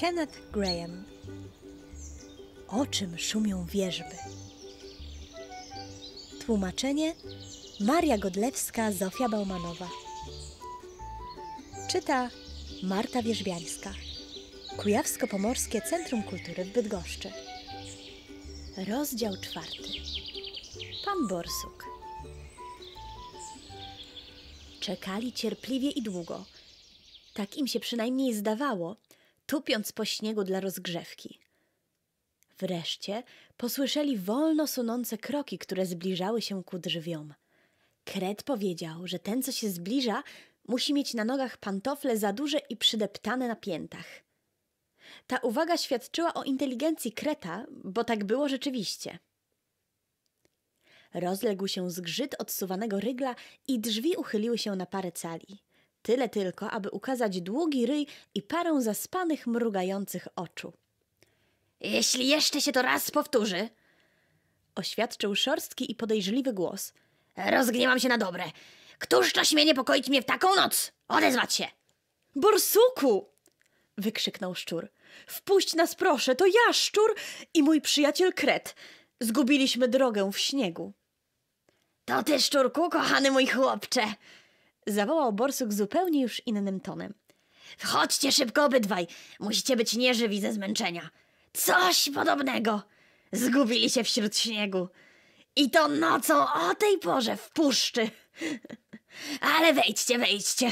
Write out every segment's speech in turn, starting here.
Kenneth Graham O czym szumią wierzby? Tłumaczenie Maria Godlewska, Zofia Baumanowa Czyta Marta Wierzbiańska Kujawsko-Pomorskie Centrum Kultury w Bydgoszczy Rozdział czwarty Pan Borsuk Czekali cierpliwie i długo. Tak im się przynajmniej zdawało – tupiąc po śniegu dla rozgrzewki. Wreszcie posłyszeli wolno sunące kroki, które zbliżały się ku drzwiom. Kret powiedział, że ten, co się zbliża, musi mieć na nogach pantofle za duże i przydeptane na piętach. Ta uwaga świadczyła o inteligencji Kreta, bo tak było rzeczywiście. Rozległ się zgrzyt odsuwanego rygla i drzwi uchyliły się na parę cali. Tyle tylko, aby ukazać długi ryj i parę zaspanych, mrugających oczu. Jeśli jeszcze się to raz powtórzy, oświadczył szorstki i podejrzliwy głos. Rozgniewam się na dobre. Któż to śmie niepokoić mnie w taką noc? Odezwać się! Borsuku! wykrzyknął szczur. Wpuść nas proszę, to ja, szczur i mój przyjaciel Kret. Zgubiliśmy drogę w śniegu. To ty, szczurku, kochany mój chłopcze! Zawołał Borsuk zupełnie już innym tonem. Wchodźcie szybko obydwaj! Musicie być nieżywi ze zmęczenia. Coś podobnego! Zgubili się wśród śniegu. I to nocą o tej porze w puszczy. Ale wejdźcie, wejdźcie.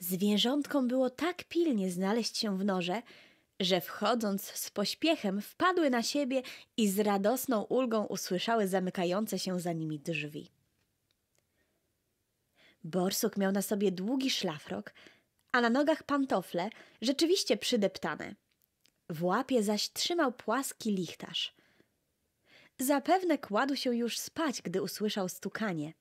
Zwierzątkom było tak pilnie znaleźć się w norze, że wchodząc z pośpiechem wpadły na siebie i z radosną ulgą usłyszały zamykające się za nimi drzwi. Borsuk miał na sobie długi szlafrok, a na nogach pantofle, rzeczywiście przydeptane. W łapie zaś trzymał płaski lichtarz. Zapewne kładł się już spać, gdy usłyszał stukanie.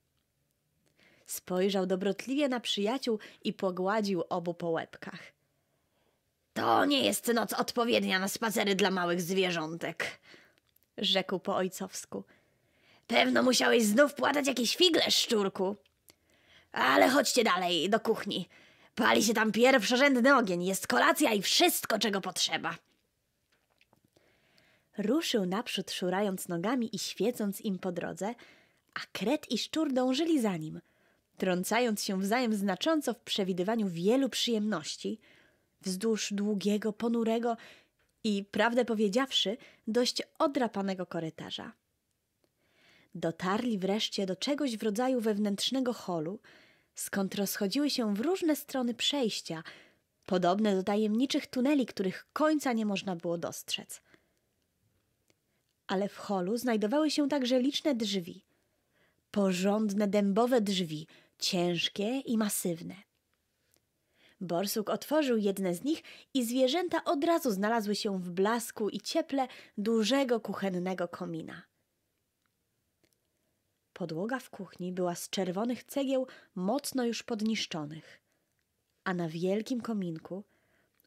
Spojrzał dobrotliwie na przyjaciół i pogładził obu po łebkach. To nie jest noc odpowiednia na spacery dla małych zwierzątek, rzekł po ojcowsku. Pewno musiałeś znów płatać jakieś figle, szczurku. Ale chodźcie dalej, do kuchni. Pali się tam pierwszorzędny ogień, jest kolacja i wszystko, czego potrzeba. Ruszył naprzód, szurając nogami i świecąc im po drodze, a kret i szczur dążyli za nim, trącając się wzajem znacząco w przewidywaniu wielu przyjemności, wzdłuż długiego, ponurego i, prawdę powiedziawszy, dość odrapanego korytarza. Dotarli wreszcie do czegoś w rodzaju wewnętrznego holu – skąd rozchodziły się w różne strony przejścia, podobne do tajemniczych tuneli, których końca nie można było dostrzec. Ale w holu znajdowały się także liczne drzwi. Porządne dębowe drzwi, ciężkie i masywne. Borsuk otworzył jedne z nich i zwierzęta od razu znalazły się w blasku i cieple dużego kuchennego komina. Podłoga w kuchni była z czerwonych cegieł mocno już podniszczonych, a na wielkim kominku,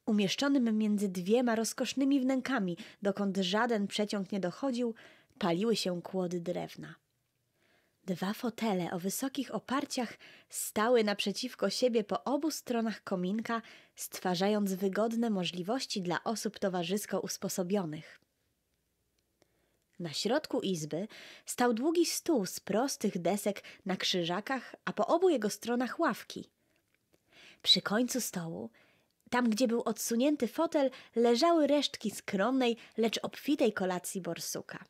umieszczonym między dwiema rozkosznymi wnękami, dokąd żaden przeciąg nie dochodził, paliły się kłody drewna. Dwa fotele o wysokich oparciach stały naprzeciwko siebie po obu stronach kominka, stwarzając wygodne możliwości dla osób towarzysko usposobionych. Na środku izby stał długi stół z prostych desek na krzyżakach, a po obu jego stronach ławki. Przy końcu stołu, tam gdzie był odsunięty fotel, leżały resztki skromnej, lecz obfitej kolacji borsuka.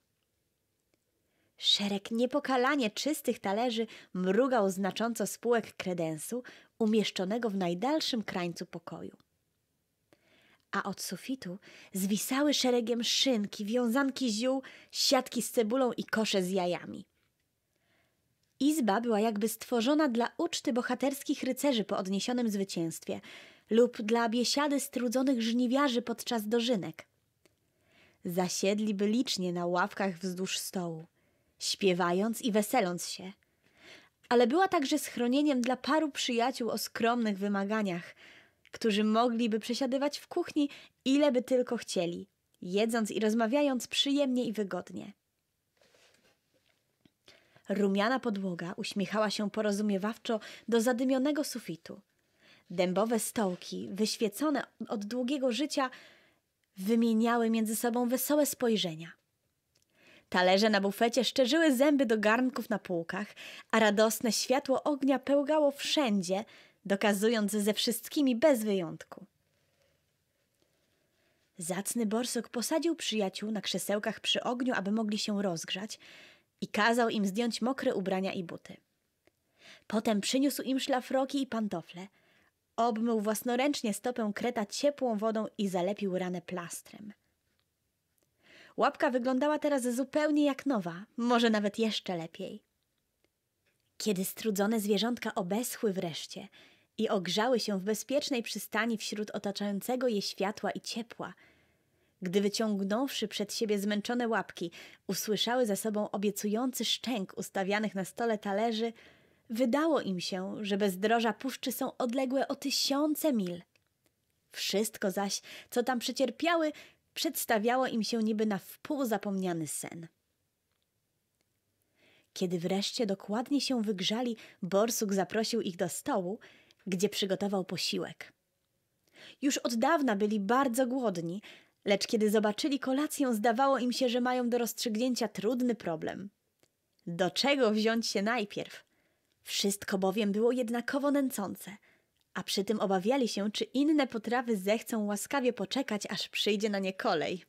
Szereg niepokalanie czystych talerzy mrugał znacząco spółek kredensu umieszczonego w najdalszym krańcu pokoju a od sufitu zwisały szeregiem szynki, wiązanki ziół, siatki z cebulą i kosze z jajami. Izba była jakby stworzona dla uczty bohaterskich rycerzy po odniesionym zwycięstwie lub dla biesiady strudzonych żniwiarzy podczas dożynek. Zasiedli by licznie na ławkach wzdłuż stołu, śpiewając i weseląc się. Ale była także schronieniem dla paru przyjaciół o skromnych wymaganiach – którzy mogliby przesiadywać w kuchni ile by tylko chcieli, jedząc i rozmawiając przyjemnie i wygodnie. Rumiana podłoga uśmiechała się porozumiewawczo do zadymionego sufitu. Dębowe stołki, wyświecone od długiego życia, wymieniały między sobą wesołe spojrzenia. Talerze na bufecie szczerzyły zęby do garnków na półkach, a radosne światło ognia pełgało wszędzie, dokazując ze wszystkimi bez wyjątku. Zacny borsuk posadził przyjaciół na krzesełkach przy ogniu, aby mogli się rozgrzać i kazał im zdjąć mokre ubrania i buty. Potem przyniósł im szlafroki i pantofle, obmył własnoręcznie stopę kreta ciepłą wodą i zalepił ranę plastrem. Łapka wyglądała teraz zupełnie jak nowa, może nawet jeszcze lepiej. Kiedy strudzone zwierzątka obeschły wreszcie i ogrzały się w bezpiecznej przystani wśród otaczającego je światła i ciepła. Gdy wyciągnąwszy przed siebie zmęczone łapki, usłyszały za sobą obiecujący szczęk ustawianych na stole talerzy, wydało im się, że bezdroża puszczy są odległe o tysiące mil. Wszystko zaś, co tam przecierpiały, przedstawiało im się niby na wpół zapomniany sen. Kiedy wreszcie dokładnie się wygrzali, Borsuk zaprosił ich do stołu gdzie przygotował posiłek. Już od dawna byli bardzo głodni, lecz kiedy zobaczyli kolację, zdawało im się, że mają do rozstrzygnięcia trudny problem. Do czego wziąć się najpierw? Wszystko bowiem było jednakowo nęcące, a przy tym obawiali się, czy inne potrawy zechcą łaskawie poczekać, aż przyjdzie na nie kolej.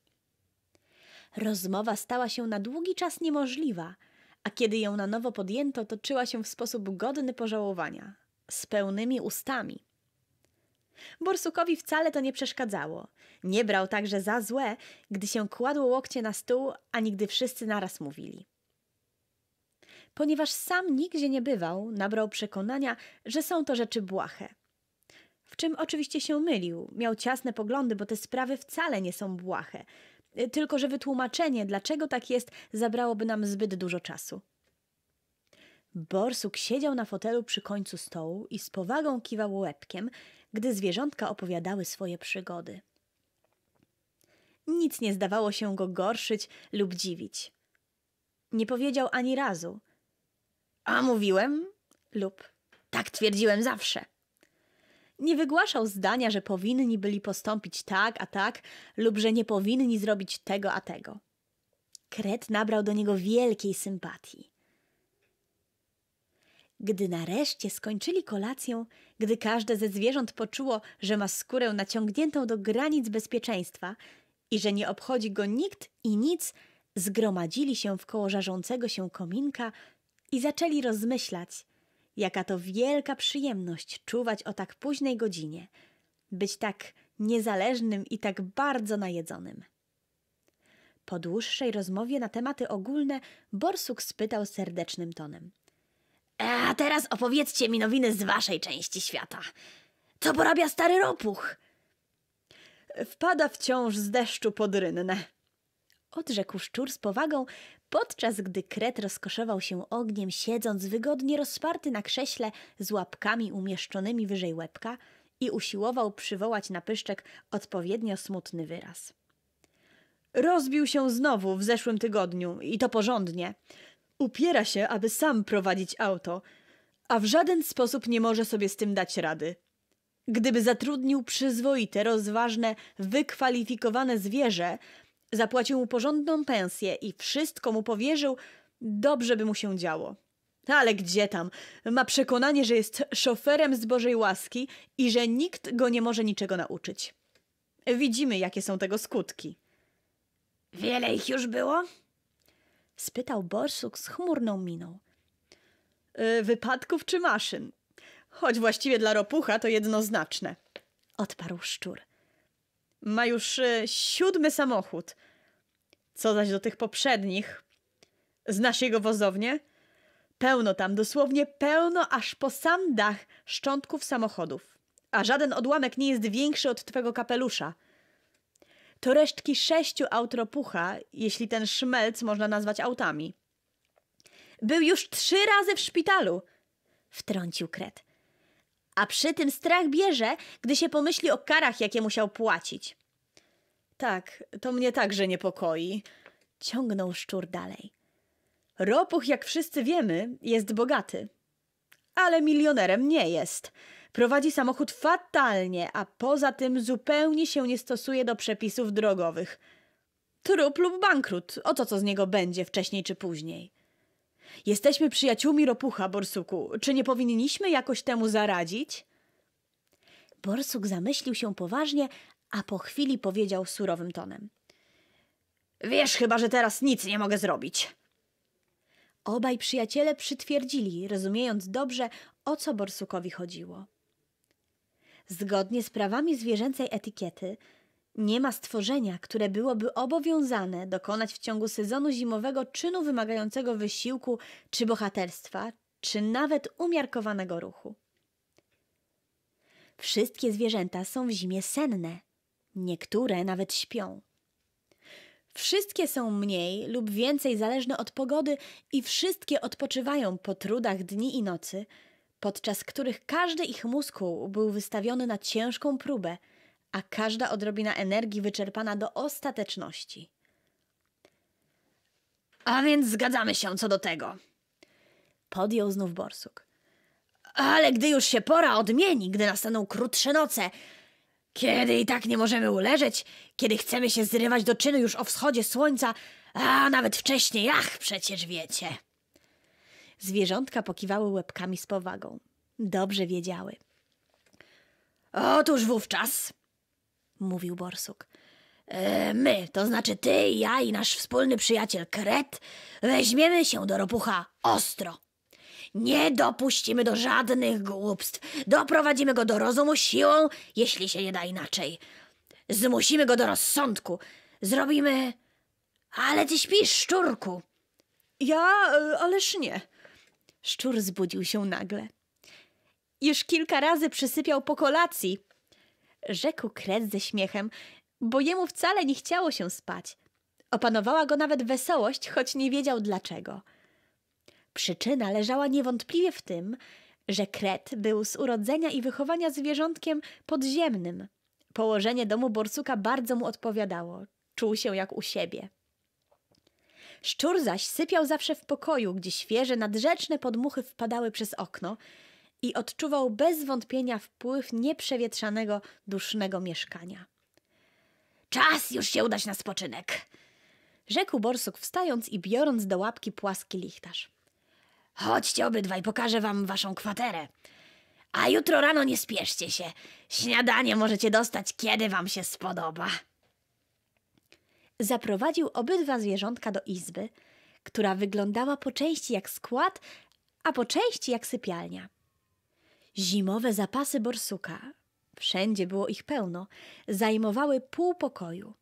Rozmowa stała się na długi czas niemożliwa, a kiedy ją na nowo podjęto, toczyła się w sposób godny pożałowania z pełnymi ustami. Borsukowi wcale to nie przeszkadzało. Nie brał także za złe, gdy się kładło łokcie na stół, a nigdy wszyscy naraz mówili. Ponieważ sam nigdzie nie bywał, nabrał przekonania, że są to rzeczy błahe. W czym oczywiście się mylił, miał ciasne poglądy, bo te sprawy wcale nie są błahe. Tylko, że wytłumaczenie, dlaczego tak jest, zabrałoby nam zbyt dużo czasu. Borsuk siedział na fotelu przy końcu stołu i z powagą kiwał łebkiem, gdy zwierzątka opowiadały swoje przygody. Nic nie zdawało się go gorszyć lub dziwić. Nie powiedział ani razu. A mówiłem? lub tak twierdziłem zawsze. Nie wygłaszał zdania, że powinni byli postąpić tak, a tak, lub że nie powinni zrobić tego, a tego. Kret nabrał do niego wielkiej sympatii. Gdy nareszcie skończyli kolację, gdy każde ze zwierząt poczuło, że ma skórę naciągniętą do granic bezpieczeństwa i że nie obchodzi go nikt i nic, zgromadzili się wkoło żarzącego się kominka i zaczęli rozmyślać, jaka to wielka przyjemność czuwać o tak późnej godzinie, być tak niezależnym i tak bardzo najedzonym. Po dłuższej rozmowie na tematy ogólne Borsuk spytał serdecznym tonem – a teraz opowiedzcie mi nowiny z waszej części świata. Co porabia stary ropuch? Wpada wciąż z deszczu pod rynnę. Odrzekł szczur z powagą, podczas gdy kret rozkoszował się ogniem, siedząc wygodnie rozparty na krześle z łapkami umieszczonymi wyżej łebka i usiłował przywołać na pyszczek odpowiednio smutny wyraz. Rozbił się znowu w zeszłym tygodniu i to porządnie – Upiera się, aby sam prowadzić auto, a w żaden sposób nie może sobie z tym dać rady. Gdyby zatrudnił przyzwoite, rozważne, wykwalifikowane zwierzę, zapłacił mu porządną pensję i wszystko mu powierzył, dobrze by mu się działo. Ale gdzie tam? Ma przekonanie, że jest szoferem z Bożej łaski i że nikt go nie może niczego nauczyć. Widzimy, jakie są tego skutki. Wiele ich już było? spytał borsuk z chmurną miną. Y, wypadków czy maszyn? Choć właściwie dla ropucha to jednoznaczne, odparł szczur. Ma już y, siódmy samochód. Co zaś do tych poprzednich? Znasz jego wozownię? Pełno tam, dosłownie pełno, aż po sam dach szczątków samochodów. A żaden odłamek nie jest większy od twego kapelusza – to resztki sześciu autropucha, jeśli ten szmelc można nazwać autami. Był już trzy razy w szpitalu, wtrącił Kret. A przy tym strach bierze, gdy się pomyśli o karach, jakie musiał płacić. Tak, to mnie także niepokoi, ciągnął szczur dalej. Ropuch, jak wszyscy wiemy, jest bogaty. Ale milionerem nie jest. Prowadzi samochód fatalnie, a poza tym zupełnie się nie stosuje do przepisów drogowych. Trup lub bankrut, oto co z niego będzie wcześniej czy później. Jesteśmy przyjaciółmi ropucha, Borsuku. Czy nie powinniśmy jakoś temu zaradzić? Borsuk zamyślił się poważnie, a po chwili powiedział surowym tonem. Wiesz chyba, że teraz nic nie mogę zrobić. Obaj przyjaciele przytwierdzili, rozumiejąc dobrze, o co Borsukowi chodziło. Zgodnie z prawami zwierzęcej etykiety, nie ma stworzenia, które byłoby obowiązane dokonać w ciągu sezonu zimowego czynu wymagającego wysiłku czy bohaterstwa, czy nawet umiarkowanego ruchu. Wszystkie zwierzęta są w zimie senne, niektóre nawet śpią. Wszystkie są mniej lub więcej zależne od pogody i wszystkie odpoczywają po trudach dni i nocy – podczas których każdy ich muskuł był wystawiony na ciężką próbę, a każda odrobina energii wyczerpana do ostateczności. A więc zgadzamy się co do tego. Podjął znów borsuk. Ale gdy już się pora odmieni, gdy nastaną krótsze noce, kiedy i tak nie możemy uleżeć, kiedy chcemy się zrywać do czynu już o wschodzie słońca, a nawet wcześniej, ach, przecież wiecie. Zwierzątka pokiwały łebkami z powagą. Dobrze wiedziały. Otóż wówczas, mówił borsuk, e, my, to znaczy ty, ja i nasz wspólny przyjaciel Kret, weźmiemy się do ropucha ostro. Nie dopuścimy do żadnych głupstw. Doprowadzimy go do rozumu siłą, jeśli się nie da inaczej. Zmusimy go do rozsądku. Zrobimy. Ale ty śpisz, szczurku. Ja, e, ależ nie. Szczur zbudził się nagle. Już kilka razy przysypiał po kolacji, rzekł Kret ze śmiechem, bo jemu wcale nie chciało się spać. Opanowała go nawet wesołość, choć nie wiedział dlaczego. Przyczyna leżała niewątpliwie w tym, że Kret był z urodzenia i wychowania zwierzątkiem podziemnym. Położenie domu borsuka bardzo mu odpowiadało. Czuł się jak u siebie. Szczur zaś sypiał zawsze w pokoju, gdzie świeże, nadrzeczne podmuchy wpadały przez okno i odczuwał bez wątpienia wpływ nieprzewietrzanego, dusznego mieszkania. Czas już się udać na spoczynek! Rzekł Borsuk wstając i biorąc do łapki płaski lichtarz. Chodźcie obydwaj, pokażę wam waszą kwaterę. A jutro rano nie spieszcie się. Śniadanie możecie dostać, kiedy wam się spodoba. Zaprowadził obydwa zwierzątka do izby, która wyglądała po części jak skład, a po części jak sypialnia. Zimowe zapasy borsuka, wszędzie było ich pełno, zajmowały pół pokoju.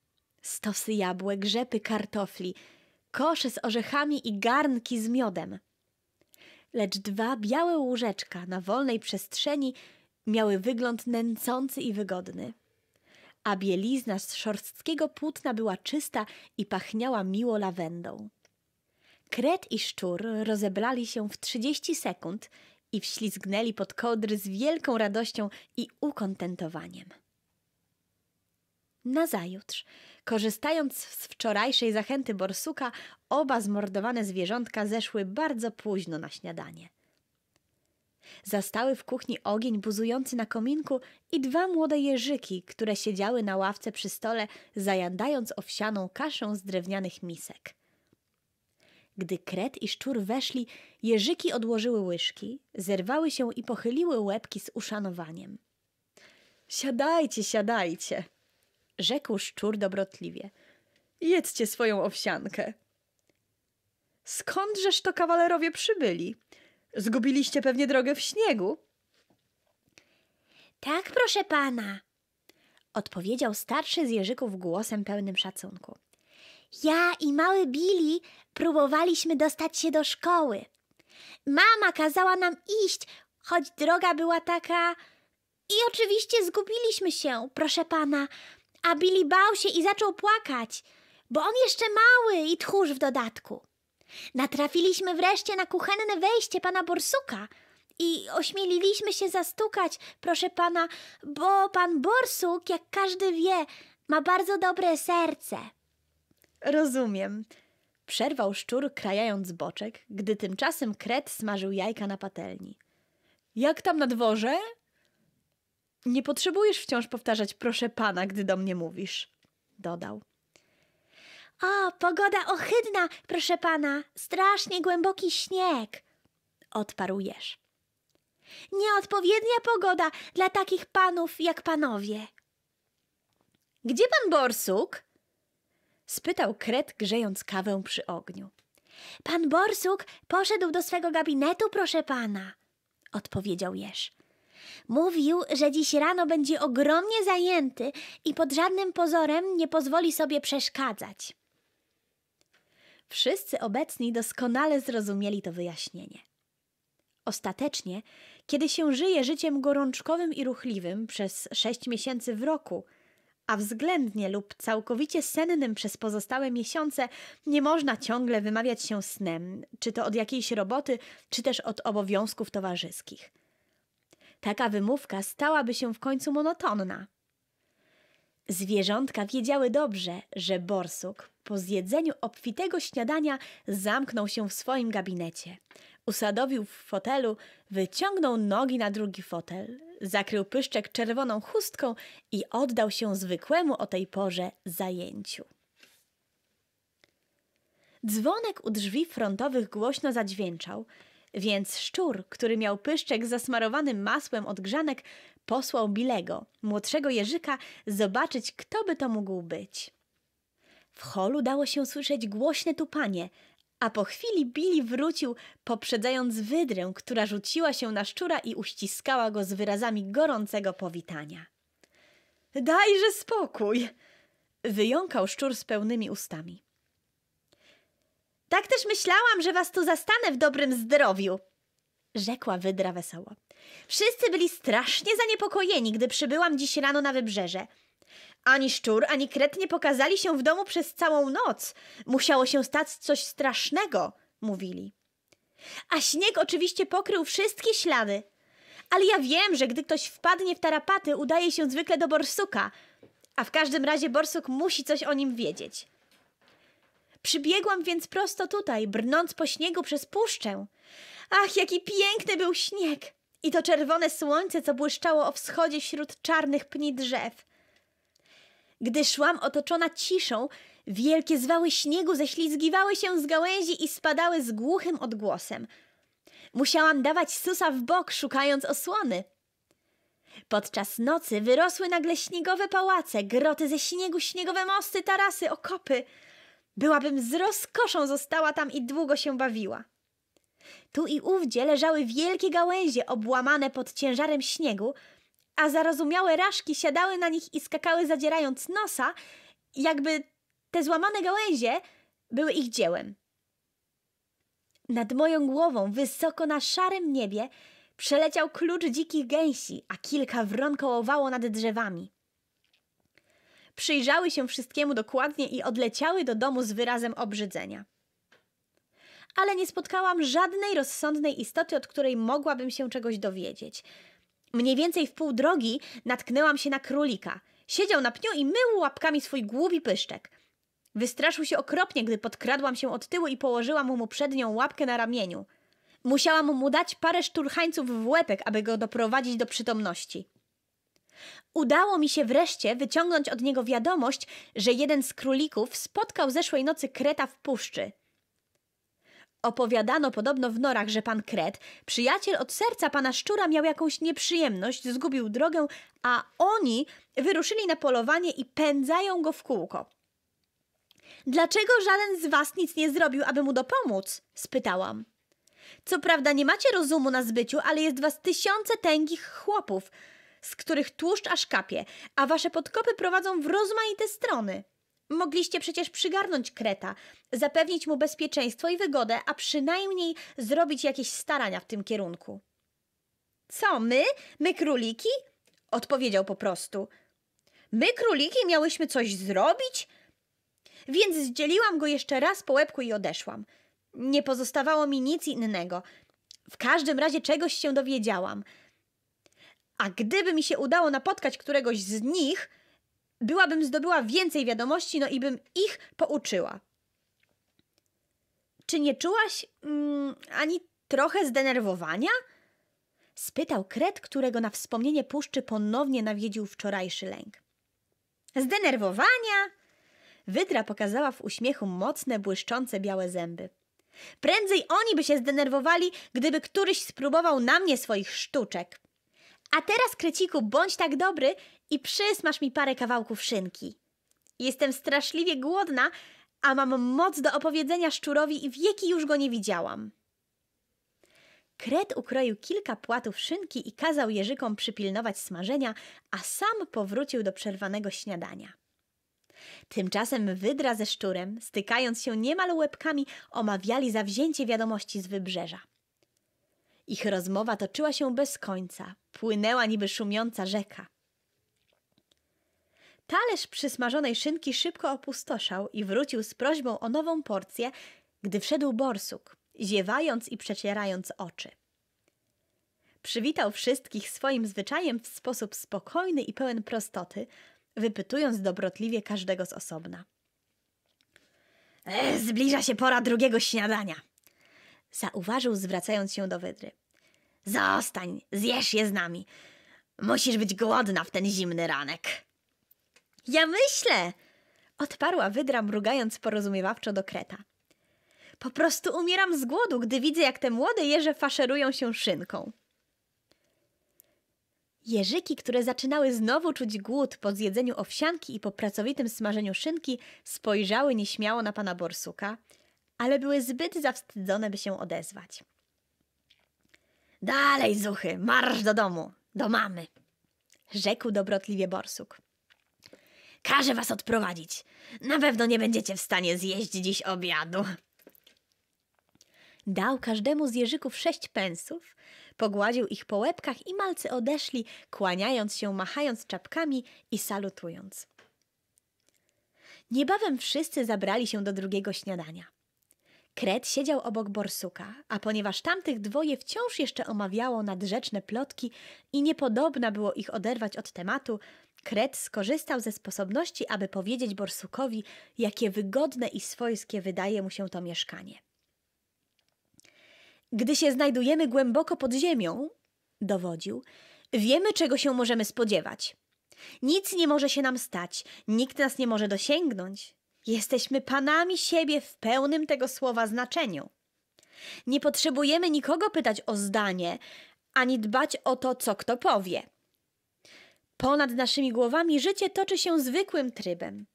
Stosy jabłek, rzepy kartofli, kosze z orzechami i garnki z miodem. Lecz dwa białe łóżeczka na wolnej przestrzeni miały wygląd nęcący i wygodny a bielizna z szorstkiego płótna była czysta i pachniała miło lawendą. Kret i szczur rozebrali się w trzydzieści sekund i wślizgnęli pod kodry z wielką radością i ukontentowaniem. Nazajutrz, korzystając z wczorajszej zachęty borsuka, oba zmordowane zwierzątka zeszły bardzo późno na śniadanie. Zastały w kuchni ogień buzujący na kominku i dwa młode jeżyki, które siedziały na ławce przy stole, zajadając owsianą kaszę z drewnianych misek. Gdy kret i szczur weszli, jeżyki odłożyły łyżki, zerwały się i pochyliły łebki z uszanowaniem. Siadajcie, siadajcie, rzekł szczur dobrotliwie. Jedzcie swoją owsiankę. Skądżeż to kawalerowie przybyli? Zgubiliście pewnie drogę w śniegu. Tak, proszę pana, odpowiedział starszy z Jerzyków głosem pełnym szacunku. Ja i mały Billy próbowaliśmy dostać się do szkoły. Mama kazała nam iść, choć droga była taka. I oczywiście zgubiliśmy się, proszę pana. A Billy bał się i zaczął płakać, bo on jeszcze mały i tchórz w dodatku. Natrafiliśmy wreszcie na kuchenne wejście pana Borsuka i ośmieliliśmy się zastukać, proszę pana, bo pan Borsuk, jak każdy wie, ma bardzo dobre serce. Rozumiem. Przerwał szczur, krajając boczek, gdy tymczasem kret smażył jajka na patelni. Jak tam na dworze? Nie potrzebujesz wciąż powtarzać proszę pana, gdy do mnie mówisz, dodał. O, pogoda ohydna, proszę pana, strasznie głęboki śnieg, odparł Jerz. Nieodpowiednia pogoda dla takich panów jak panowie. Gdzie pan Borsuk? spytał Kret, grzejąc kawę przy ogniu. Pan Borsuk poszedł do swego gabinetu, proszę pana, odpowiedział Jerz. Mówił, że dziś rano będzie ogromnie zajęty i pod żadnym pozorem nie pozwoli sobie przeszkadzać. Wszyscy obecni doskonale zrozumieli to wyjaśnienie. Ostatecznie, kiedy się żyje życiem gorączkowym i ruchliwym przez sześć miesięcy w roku, a względnie lub całkowicie sennym przez pozostałe miesiące, nie można ciągle wymawiać się snem, czy to od jakiejś roboty, czy też od obowiązków towarzyskich. Taka wymówka stałaby się w końcu monotonna. Zwierzątka wiedziały dobrze, że borsuk po zjedzeniu obfitego śniadania zamknął się w swoim gabinecie. Usadowił w fotelu, wyciągnął nogi na drugi fotel, zakrył pyszczek czerwoną chustką i oddał się zwykłemu o tej porze zajęciu. Dzwonek u drzwi frontowych głośno zadźwięczał – więc szczur, który miał pyszczek zasmarowany masłem od grzanek, posłał Bilego, młodszego Jerzyka, zobaczyć, kto by to mógł być. W holu dało się słyszeć głośne tupanie, a po chwili Billy wrócił, poprzedzając wydrę, która rzuciła się na szczura i uściskała go z wyrazami gorącego powitania. Dajże spokój! Wyjąkał szczur z pełnymi ustami. Tak też myślałam, że was tu zastanę w dobrym zdrowiu, rzekła wydra wesoło. Wszyscy byli strasznie zaniepokojeni, gdy przybyłam dziś rano na wybrzeże. Ani szczur, ani kret nie pokazali się w domu przez całą noc. Musiało się stać coś strasznego, mówili. A śnieg oczywiście pokrył wszystkie ślady. Ale ja wiem, że gdy ktoś wpadnie w tarapaty, udaje się zwykle do borsuka. A w każdym razie borsuk musi coś o nim wiedzieć. Przybiegłam więc prosto tutaj, brnąc po śniegu przez puszczę. Ach, jaki piękny był śnieg! I to czerwone słońce, co błyszczało o wschodzie wśród czarnych pni drzew. Gdy szłam otoczona ciszą, wielkie zwały śniegu ześlizgiwały się z gałęzi i spadały z głuchym odgłosem. Musiałam dawać susa w bok, szukając osłony. Podczas nocy wyrosły nagle śniegowe pałace, groty ze śniegu, śniegowe mosty, tarasy, okopy – Byłabym z rozkoszą została tam i długo się bawiła. Tu i ówdzie leżały wielkie gałęzie obłamane pod ciężarem śniegu, a zarozumiałe raszki siadały na nich i skakały zadzierając nosa, jakby te złamane gałęzie były ich dziełem. Nad moją głową, wysoko na szarym niebie, przeleciał klucz dzikich gęsi, a kilka wron kołowało nad drzewami przyjrzały się wszystkiemu dokładnie i odleciały do domu z wyrazem obrzydzenia. Ale nie spotkałam żadnej rozsądnej istoty, od której mogłabym się czegoś dowiedzieć. Mniej więcej w pół drogi natknęłam się na królika. Siedział na pniu i mył łapkami swój głupi pyszczek. Wystraszył się okropnie, gdy podkradłam się od tyłu i położyłam mu przednią łapkę na ramieniu. Musiałam mu dać parę szturchańców w łepek, aby go doprowadzić do przytomności. Udało mi się wreszcie wyciągnąć od niego wiadomość, że jeden z królików spotkał zeszłej nocy kreta w puszczy. Opowiadano podobno w norach, że pan Kret, przyjaciel od serca pana szczura, miał jakąś nieprzyjemność, zgubił drogę, a oni wyruszyli na polowanie i pędzają go w kółko. Dlaczego żaden z was nic nie zrobił, aby mu dopomóc? spytałam. Co prawda nie macie rozumu na zbyciu, ale jest was tysiące tęgich chłopów z których tłuszcz aż kapie, a wasze podkopy prowadzą w rozmaite strony. Mogliście przecież przygarnąć Kreta, zapewnić mu bezpieczeństwo i wygodę, a przynajmniej zrobić jakieś starania w tym kierunku. Co, my? My króliki? Odpowiedział po prostu. My króliki miałyśmy coś zrobić? Więc zdzieliłam go jeszcze raz po łebku i odeszłam. Nie pozostawało mi nic innego. W każdym razie czegoś się dowiedziałam – a gdyby mi się udało napotkać któregoś z nich, byłabym zdobyła więcej wiadomości, no i bym ich pouczyła. Czy nie czułaś mm, ani trochę zdenerwowania? Spytał Kret, którego na wspomnienie puszczy ponownie nawiedził wczorajszy lęk. Zdenerwowania? Wydra pokazała w uśmiechu mocne, błyszczące białe zęby. Prędzej oni by się zdenerwowali, gdyby któryś spróbował na mnie swoich sztuczek. A teraz, Kreciku, bądź tak dobry i przysmasz mi parę kawałków szynki. Jestem straszliwie głodna, a mam moc do opowiedzenia szczurowi i wieki już go nie widziałam. Kret ukroił kilka płatów szynki i kazał jeżykom przypilnować smażenia, a sam powrócił do przerwanego śniadania. Tymczasem wydra ze szczurem, stykając się niemal łebkami, omawiali zawzięcie wiadomości z wybrzeża. Ich rozmowa toczyła się bez końca, płynęła niby szumiąca rzeka. Talerz przysmażonej szynki szybko opustoszał i wrócił z prośbą o nową porcję, gdy wszedł borsuk, ziewając i przecierając oczy. Przywitał wszystkich swoim zwyczajem w sposób spokojny i pełen prostoty, wypytując dobrotliwie każdego z osobna. E, zbliża się pora drugiego śniadania, zauważył, zwracając się do wydry. Zostań, zjesz je z nami. Musisz być głodna w ten zimny ranek. Ja myślę, odparła wydra, mrugając porozumiewawczo do kreta. Po prostu umieram z głodu, gdy widzę, jak te młode jeże faszerują się szynką. Jerzyki, które zaczynały znowu czuć głód po zjedzeniu owsianki i po pracowitym smażeniu szynki, spojrzały nieśmiało na pana Borsuka – ale były zbyt zawstydzone, by się odezwać. Dalej, Zuchy, marsz do domu, do mamy, rzekł dobrotliwie Borsuk. Każę was odprowadzić. Na pewno nie będziecie w stanie zjeść dziś obiadu. Dał każdemu z jeżyków sześć pensów, pogładził ich po łebkach i malcy odeszli, kłaniając się, machając czapkami i salutując. Niebawem wszyscy zabrali się do drugiego śniadania. Kret siedział obok Borsuka, a ponieważ tamtych dwoje wciąż jeszcze omawiało nadrzeczne plotki i niepodobna było ich oderwać od tematu, Kret skorzystał ze sposobności, aby powiedzieć Borsukowi, jakie wygodne i swojskie wydaje mu się to mieszkanie. Gdy się znajdujemy głęboko pod ziemią, dowodził, wiemy, czego się możemy spodziewać. Nic nie może się nam stać, nikt nas nie może dosięgnąć. Jesteśmy panami siebie w pełnym tego słowa znaczeniu. Nie potrzebujemy nikogo pytać o zdanie, ani dbać o to, co kto powie. Ponad naszymi głowami życie toczy się zwykłym trybem.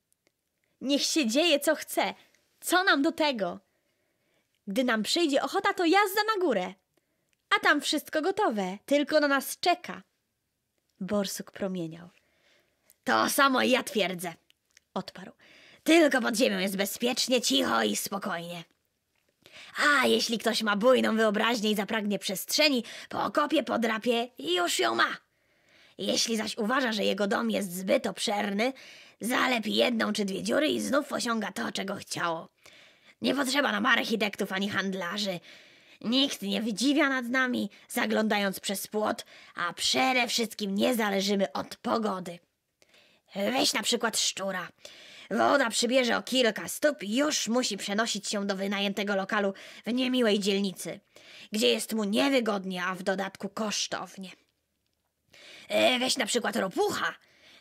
Niech się dzieje, co chce. Co nam do tego? Gdy nam przyjdzie ochota, to jazda na górę. A tam wszystko gotowe, tylko na nas czeka. Borsuk promieniał. To samo ja twierdzę, odparł. Tylko pod ziemią jest bezpiecznie, cicho i spokojnie. A jeśli ktoś ma bujną wyobraźnię i zapragnie przestrzeni, pookopie, podrapie i już ją ma. Jeśli zaś uważa, że jego dom jest zbyt obszerny, zalepi jedną czy dwie dziury i znów osiąga to, czego chciało. Nie potrzeba nam architektów ani handlarzy. Nikt nie wydziwia nad nami, zaglądając przez płot, a przede wszystkim nie zależymy od pogody. Weź na przykład szczura. Woda przybierze o kilka stóp i już musi przenosić się do wynajętego lokalu w niemiłej dzielnicy, gdzie jest mu niewygodnie, a w dodatku kosztownie. E, weź na przykład ropucha.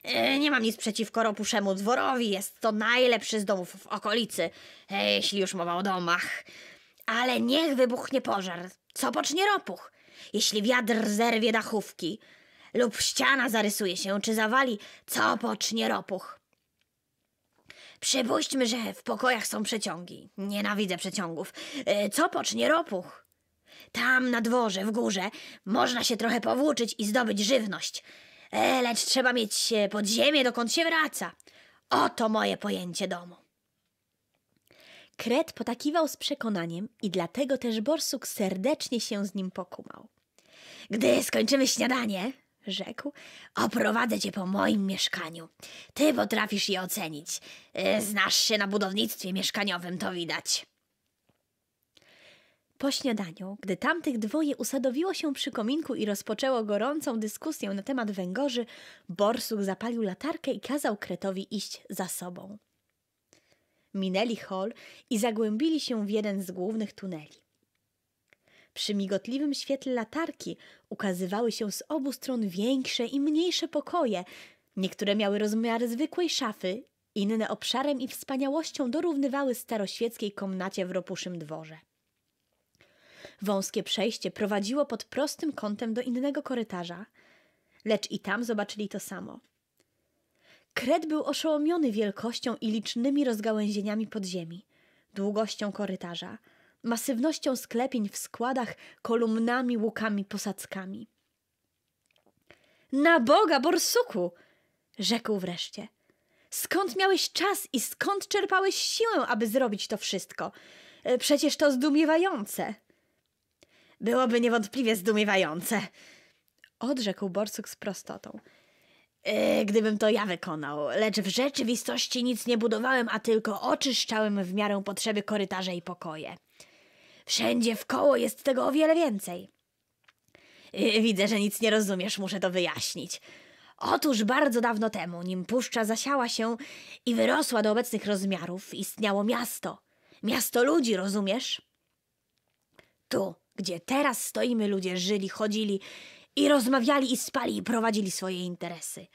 E, nie mam nic przeciwko ropuszemu dworowi, jest to najlepszy z domów w okolicy, e, jeśli już mowa o domach. Ale niech wybuchnie pożar, co pocznie ropuch? Jeśli wiatr zerwie dachówki lub ściana zarysuje się, czy zawali, co pocznie ropuch? Przypuśćmy, że w pokojach są przeciągi. Nienawidzę przeciągów. E, co pocznie ropuch? Tam na dworze, w górze, można się trochę powłóczyć i zdobyć żywność. E, lecz trzeba mieć podziemie, dokąd się wraca. Oto moje pojęcie domu. Kret potakiwał z przekonaniem i dlatego też Borsuk serdecznie się z nim pokumał. Gdy skończymy śniadanie, rzekł. Oprowadzę cię po moim mieszkaniu. Ty potrafisz je ocenić. E, znasz się na budownictwie mieszkaniowym, to widać. Po śniadaniu, gdy tamtych dwoje usadowiło się przy kominku i rozpoczęło gorącą dyskusję na temat węgorzy, Borsuk zapalił latarkę i kazał Kretowi iść za sobą. Minęli hol i zagłębili się w jeden z głównych tuneli. Przy migotliwym świetle latarki ukazywały się z obu stron większe i mniejsze pokoje. Niektóre miały rozmiar zwykłej szafy, inne obszarem i wspaniałością dorównywały staroświeckiej komnacie w ropuszym dworze. Wąskie przejście prowadziło pod prostym kątem do innego korytarza, lecz i tam zobaczyli to samo. Kret był oszołomiony wielkością i licznymi rozgałęzieniami podziemi, długością korytarza – masywnością sklepień w składach, kolumnami, łukami, posadzkami. Na Boga, borsuku! rzekł wreszcie. Skąd miałeś czas i skąd czerpałeś siłę, aby zrobić to wszystko? E, przecież to zdumiewające. Byłoby niewątpliwie zdumiewające, odrzekł borsuk z prostotą. E, gdybym to ja wykonał, lecz w rzeczywistości nic nie budowałem, a tylko oczyszczałem w miarę potrzeby korytarze i pokoje. Wszędzie w koło jest tego o wiele więcej. Y, widzę, że nic nie rozumiesz, muszę to wyjaśnić. Otóż bardzo dawno temu, nim puszcza zasiała się i wyrosła do obecnych rozmiarów, istniało miasto. Miasto ludzi, rozumiesz? Tu, gdzie teraz stoimy, ludzie żyli, chodzili i rozmawiali i spali i prowadzili swoje interesy.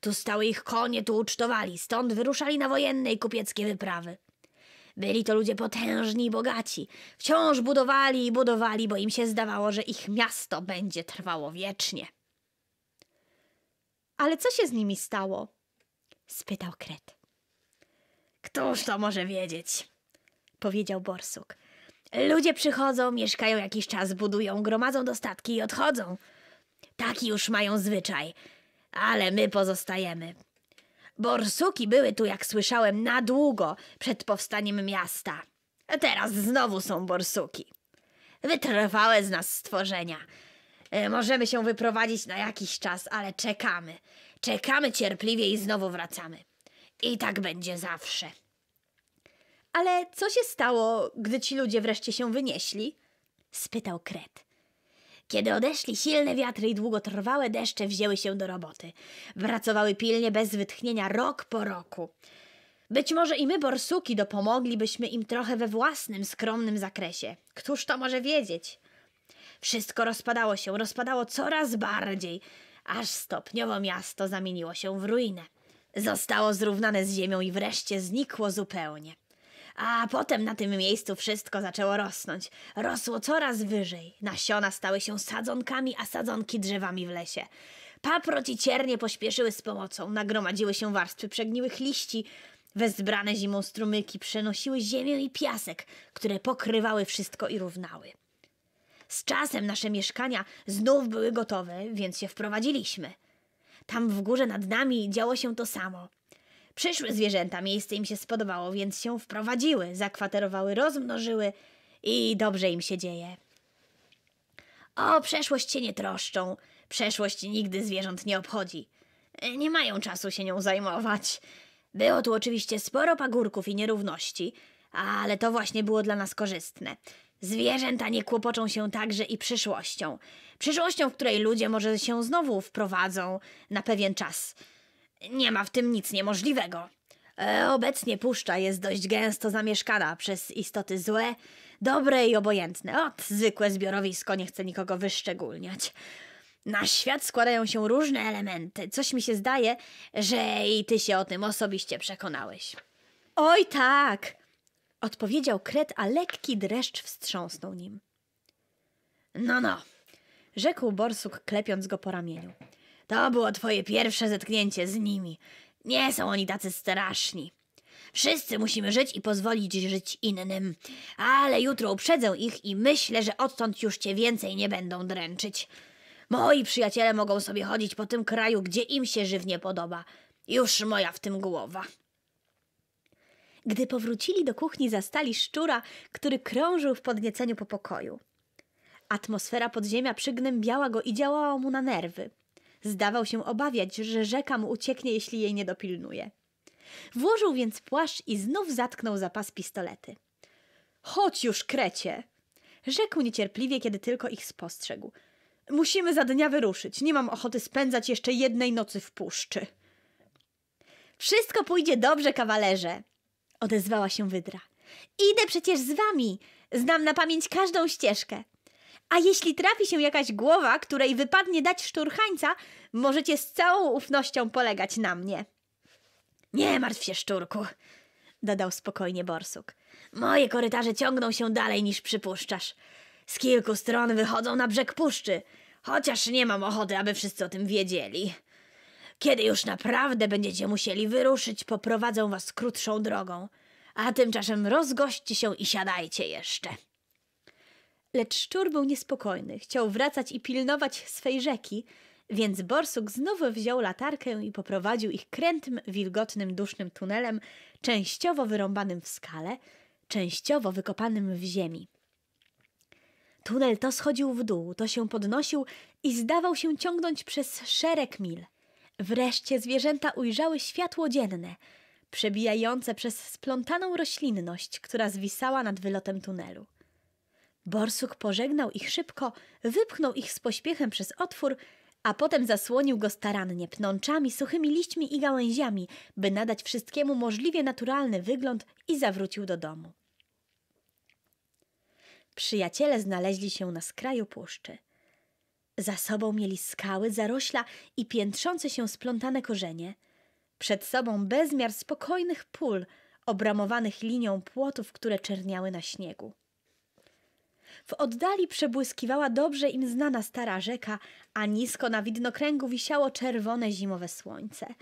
Tu stały ich konie, tu ucztowali, stąd wyruszali na wojenne i kupieckie wyprawy. Byli to ludzie potężni i bogaci. Wciąż budowali i budowali, bo im się zdawało, że ich miasto będzie trwało wiecznie. Ale co się z nimi stało? spytał Kret. Któż to może wiedzieć? powiedział Borsuk. Ludzie przychodzą, mieszkają jakiś czas, budują, gromadzą dostatki i odchodzą. Taki już mają zwyczaj. Ale my pozostajemy. Borsuki były tu, jak słyszałem, na długo przed powstaniem miasta. A teraz znowu są borsuki. Wytrwałe z nas stworzenia. E, możemy się wyprowadzić na jakiś czas, ale czekamy. Czekamy cierpliwie i znowu wracamy. I tak będzie zawsze. Ale co się stało, gdy ci ludzie wreszcie się wynieśli? spytał Kret. Kiedy odeszli silne wiatry i długotrwałe deszcze, wzięły się do roboty. Pracowały pilnie, bez wytchnienia, rok po roku. Być może i my, borsuki, dopomoglibyśmy im trochę we własnym, skromnym zakresie. Któż to może wiedzieć? Wszystko rozpadało się, rozpadało coraz bardziej, aż stopniowo miasto zamieniło się w ruinę. Zostało zrównane z ziemią i wreszcie znikło zupełnie. A potem na tym miejscu wszystko zaczęło rosnąć. Rosło coraz wyżej. Nasiona stały się sadzonkami, a sadzonki drzewami w lesie. Paproci i ciernie pośpieszyły z pomocą. Nagromadziły się warstwy przegniłych liści. Wezbrane zimą strumyki przenosiły ziemię i piasek, które pokrywały wszystko i równały. Z czasem nasze mieszkania znów były gotowe, więc się wprowadziliśmy. Tam w górze nad nami działo się to samo. Przyszły zwierzęta, miejsce im się spodobało, więc się wprowadziły, zakwaterowały, rozmnożyły i dobrze im się dzieje. O przeszłość się nie troszczą, przeszłość nigdy zwierząt nie obchodzi. Nie mają czasu się nią zajmować. Było tu oczywiście sporo pagórków i nierówności, ale to właśnie było dla nas korzystne. Zwierzęta nie kłopoczą się także i przyszłością. Przyszłością, w której ludzie może się znowu wprowadzą na pewien czas – nie ma w tym nic niemożliwego. E, obecnie puszcza jest dość gęsto zamieszkana przez istoty złe, dobre i obojętne. Ot, zwykłe zbiorowisko, nie chcę nikogo wyszczególniać. Na świat składają się różne elementy. Coś mi się zdaje, że i ty się o tym osobiście przekonałeś. Oj tak! Odpowiedział Kret, a lekki dreszcz wstrząsnął nim. No, no, rzekł Borsuk, klepiąc go po ramieniu. To było twoje pierwsze zetknięcie z nimi. Nie są oni tacy straszni. Wszyscy musimy żyć i pozwolić żyć innym. Ale jutro uprzedzę ich i myślę, że odtąd już cię więcej nie będą dręczyć. Moi przyjaciele mogą sobie chodzić po tym kraju, gdzie im się żywnie podoba. Już moja w tym głowa. Gdy powrócili do kuchni, zastali szczura, który krążył w podnieceniu po pokoju. Atmosfera podziemia przygnębiała go i działała mu na nerwy. Zdawał się obawiać, że rzeka mu ucieknie, jeśli jej nie dopilnuje. Włożył więc płaszcz i znów zatknął za pas pistolety. Chodź już, krecie! Rzekł niecierpliwie, kiedy tylko ich spostrzegł. Musimy za dnia wyruszyć. Nie mam ochoty spędzać jeszcze jednej nocy w puszczy. Wszystko pójdzie dobrze, kawalerze! Odezwała się wydra. Idę przecież z wami! Znam na pamięć każdą ścieżkę. A jeśli trafi się jakaś głowa, której wypadnie dać szturchańca, możecie z całą ufnością polegać na mnie. Nie martw się, szczurku, dodał spokojnie borsuk. Moje korytarze ciągną się dalej niż przypuszczasz. Z kilku stron wychodzą na brzeg puszczy, chociaż nie mam ochoty, aby wszyscy o tym wiedzieli. Kiedy już naprawdę będziecie musieli wyruszyć, poprowadzą was krótszą drogą, a tymczasem rozgoście się i siadajcie jeszcze. Lecz szczur był niespokojny, chciał wracać i pilnować swej rzeki, więc borsuk znowu wziął latarkę i poprowadził ich krętym, wilgotnym, dusznym tunelem, częściowo wyrąbanym w skale, częściowo wykopanym w ziemi. Tunel to schodził w dół, to się podnosił i zdawał się ciągnąć przez szereg mil. Wreszcie zwierzęta ujrzały światło dzienne, przebijające przez splątaną roślinność, która zwisała nad wylotem tunelu. Borsuk pożegnał ich szybko, wypchnął ich z pośpiechem przez otwór, a potem zasłonił go starannie pnączami, suchymi liśćmi i gałęziami, by nadać wszystkiemu możliwie naturalny wygląd i zawrócił do domu. Przyjaciele znaleźli się na skraju puszczy. Za sobą mieli skały, zarośla i piętrzące się splątane korzenie. Przed sobą bezmiar spokojnych pól, obramowanych linią płotów, które czerniały na śniegu. W oddali przebłyskiwała dobrze im znana stara rzeka, a nisko na widnokręgu wisiało czerwone zimowe słońce.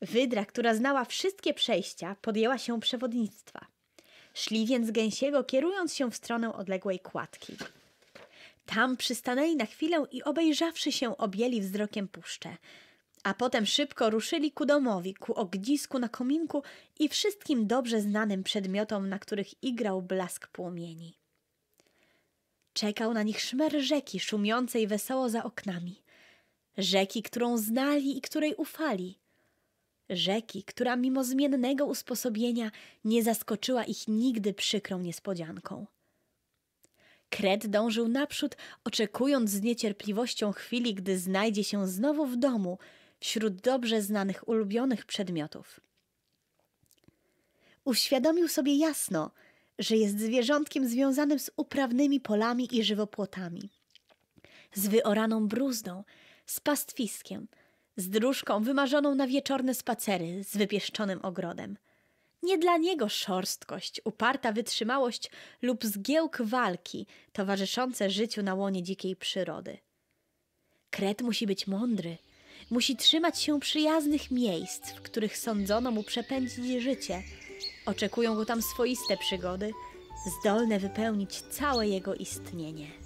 Wydra, która znała wszystkie przejścia, podjęła się przewodnictwa. Szli więc gęsiego, kierując się w stronę odległej kładki. Tam przystanęli na chwilę i obejrzawszy się, objęli wzrokiem puszczę. A potem szybko ruszyli ku domowi, ku ognisku na kominku i wszystkim dobrze znanym przedmiotom, na których igrał blask płomieni. Czekał na nich szmer rzeki szumiącej wesoło za oknami. Rzeki, którą znali i której ufali. Rzeki, która mimo zmiennego usposobienia nie zaskoczyła ich nigdy przykrą niespodzianką. Kret dążył naprzód, oczekując z niecierpliwością chwili, gdy znajdzie się znowu w domu, wśród dobrze znanych ulubionych przedmiotów. Uświadomił sobie jasno, że jest zwierzątkiem związanym z uprawnymi polami i żywopłotami, z wyoraną bruzdą, z pastwiskiem, z dróżką wymarzoną na wieczorne spacery z wypieszczonym ogrodem. Nie dla niego szorstkość, uparta wytrzymałość lub zgiełk walki towarzyszące życiu na łonie dzikiej przyrody. Kret musi być mądry, musi trzymać się przyjaznych miejsc, w których sądzono mu przepędzić życie – Oczekują go tam swoiste przygody, zdolne wypełnić całe jego istnienie.